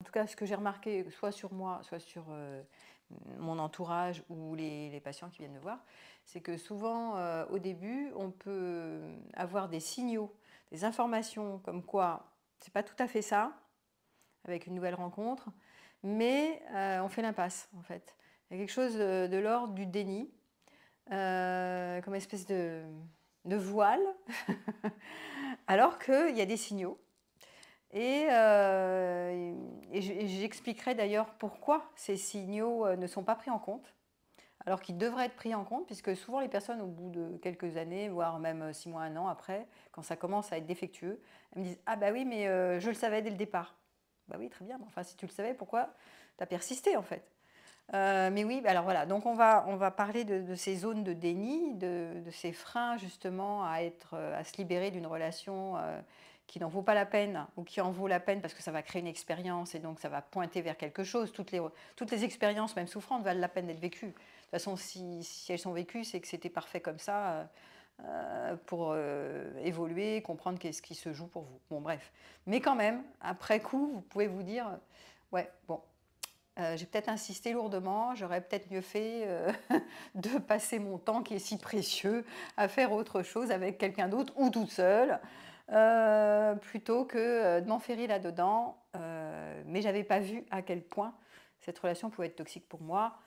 En tout cas, ce que j'ai remarqué, soit sur moi, soit sur euh, mon entourage ou les, patients qui viennent me voir, c'est que souvent, euh, au début, on peut avoir des signaux, des informations comme quoi c'est pas tout à fait ça, avec une nouvelle rencontre, mais euh, on fait l'impasse en fait. Il y a quelque chose de, l'ordre du déni, comme espèce de, de voile, alors qu'il y a des signaux. Et et j'expliquerai d'ailleurs pourquoi ces signaux euh, ne sont pas pris en compte, alors qu'ils devraient être pris en compte, puisque souvent les personnes, au bout de quelques années, voire même euh, six mois, un an après, quand ça commence à être défectueux, elles me disent Ah bah oui, mais euh, je le savais dès le départ. Bah oui, très bien, mais enfin, si tu le savais, pourquoi tu as persisté en fait mais oui, bah alors voilà, donc on va, on va parler de, ces zones de déni, de, ces freins justement à, être, à se libérer d'une relation qui n'en vaut pas la peine ou qui en vaut la peine parce que ça va créer une expérience et donc ça va pointer vers quelque chose. Toutes les, toutes les expériences, même souffrantes, valent la peine d'être vécues. De toute façon, si, elles sont vécues, c'est que c'était parfait comme ça euh, euh, pour euh, évoluer, comprendre qu'est-ce qui se joue pour vous. Bon, bref. Mais quand même, après coup, vous pouvez vous dire, ouais, bon, j'ai peut-être insisté lourdement, j'aurais peut-être mieux fait de passer mon temps qui est si précieux à faire autre chose avec quelqu'un d'autre ou toute seule. Euh, plutôt que euh, de m'enferrer là-dedans. mais euh, mais j'avais pas vu à quel point cette relation pouvait être toxique pour moi.